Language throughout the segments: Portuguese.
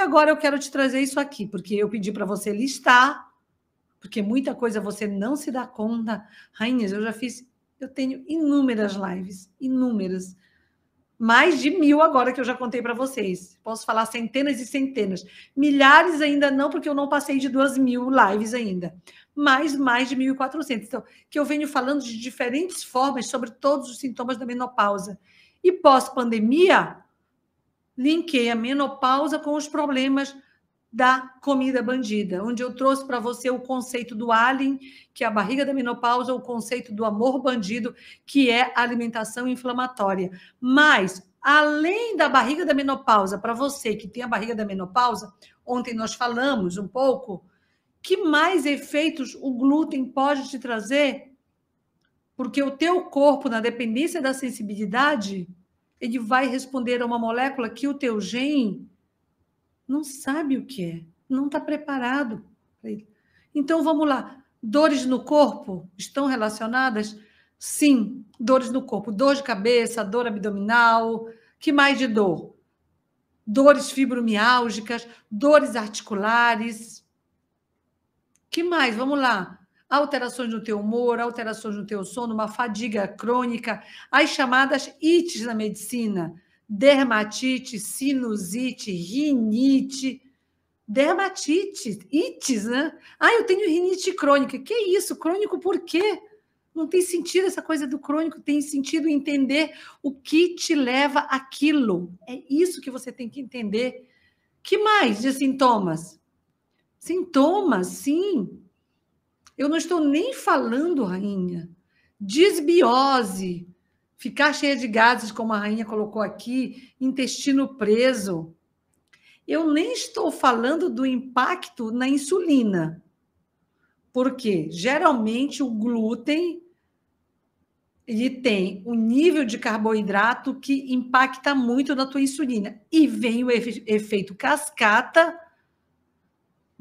agora eu quero te trazer isso aqui, porque eu pedi para você listar, porque muita coisa você não se dá conta. Rainhas, eu já fiz, eu tenho inúmeras lives, inúmeras. Mais de mil agora que eu já contei para vocês. Posso falar centenas e centenas. Milhares ainda não, porque eu não passei de duas mil lives ainda. Mas mais de 1.400. Então, que eu venho falando de diferentes formas sobre todos os sintomas da menopausa. E pós-pandemia, linkei a menopausa com os problemas da comida bandida, onde eu trouxe para você o conceito do alien, que é a barriga da menopausa, o conceito do amor bandido, que é a alimentação inflamatória. Mas, além da barriga da menopausa, para você que tem a barriga da menopausa, ontem nós falamos um pouco, que mais efeitos o glúten pode te trazer? Porque o teu corpo, na dependência da sensibilidade, ele vai responder a uma molécula que o teu gene não sabe o que é, não está preparado para ele. Então vamos lá. Dores no corpo estão relacionadas? Sim, dores no corpo, dor de cabeça, dor abdominal, que mais de dor? Dores fibromiálgicas, dores articulares. Que mais? Vamos lá alterações no teu humor, alterações no teu sono, uma fadiga crônica, as chamadas ites na medicina, dermatite, sinusite, rinite, dermatite, ites, né? Ah, eu tenho rinite crônica. Que isso? Crônico por quê? Não tem sentido essa coisa do crônico, tem sentido entender o que te leva aquilo. É isso que você tem que entender. Que mais de sintomas? Sintomas, sim. Eu não estou nem falando, rainha, desbiose, ficar cheia de gases, como a rainha colocou aqui, intestino preso. Eu nem estou falando do impacto na insulina, porque geralmente o glúten ele tem um nível de carboidrato que impacta muito na tua insulina e vem o efeito cascata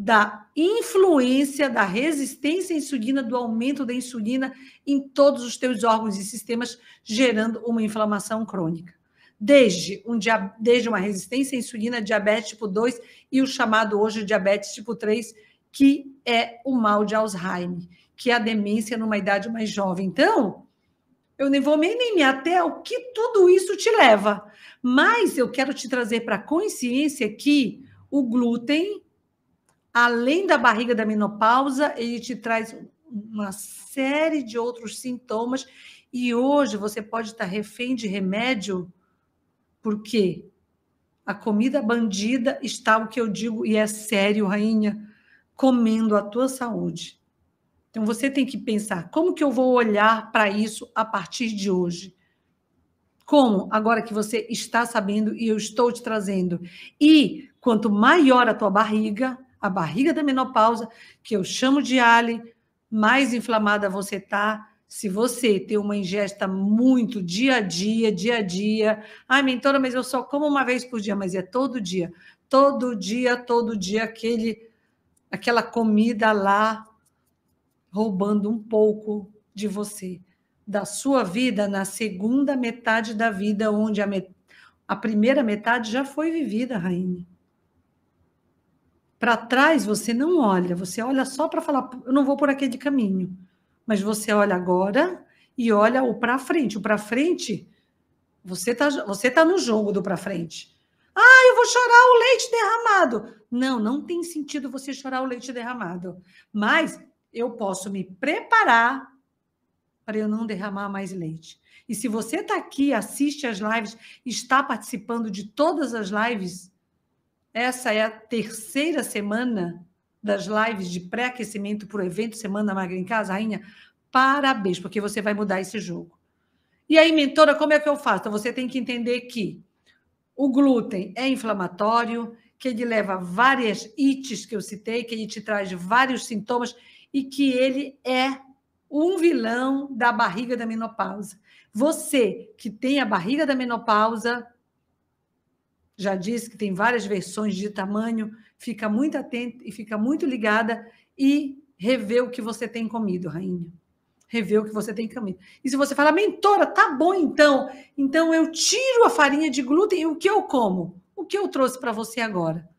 da influência da resistência à insulina, do aumento da insulina em todos os teus órgãos e sistemas, gerando uma inflamação crônica. Desde, um dia, desde uma resistência à insulina, diabetes tipo 2 e o chamado hoje diabetes tipo 3, que é o mal de Alzheimer, que é a demência numa idade mais jovem. Então, eu nem vou nem me até o que tudo isso te leva. Mas eu quero te trazer para a consciência que o glúten além da barriga da menopausa, ele te traz uma série de outros sintomas. E hoje você pode estar refém de remédio, porque a comida bandida está o que eu digo, e é sério, rainha, comendo a tua saúde. Então você tem que pensar: como que eu vou olhar para isso a partir de hoje? Como agora que você está sabendo e eu estou te trazendo? E quanto maior a tua barriga, a barriga da menopausa, que eu chamo de ali, mais inflamada você tá Se você tem uma ingesta muito dia a dia, dia a dia, ai, mentora, mas eu só como uma vez por dia, mas é todo dia, todo dia, todo dia, aquele, aquela comida lá roubando um pouco de você, da sua vida na segunda metade da vida, onde a, met... a primeira metade já foi vivida, Rainha. Para trás você não olha, você olha só para falar, eu não vou por aquele caminho. Mas você olha agora e olha o para frente. O para frente, você tá, você tá no jogo do para frente. Ah, eu vou chorar o leite derramado. Não, não tem sentido você chorar o leite derramado. Mas eu posso me preparar para eu não derramar mais leite. E se você está aqui, assiste as lives, está participando de todas as lives, essa é a terceira semana das lives de pré-aquecimento para o evento Semana Magra em Casa, Rainha. Parabéns, porque você vai mudar esse jogo. E aí, mentora, como é que eu faço? Então, você tem que entender que o glúten é inflamatório, que ele leva várias ites que eu citei, que ele te traz vários sintomas e que ele é um vilão da barriga da menopausa. Você que tem a barriga da menopausa, já disse que tem várias versões de tamanho, fica muito atenta e fica muito ligada e revê o que você tem comido, rainha. Rever o que você tem comido. E se você falar, mentora, tá bom então, então eu tiro a farinha de glúten e o que eu como? O que eu trouxe para você agora?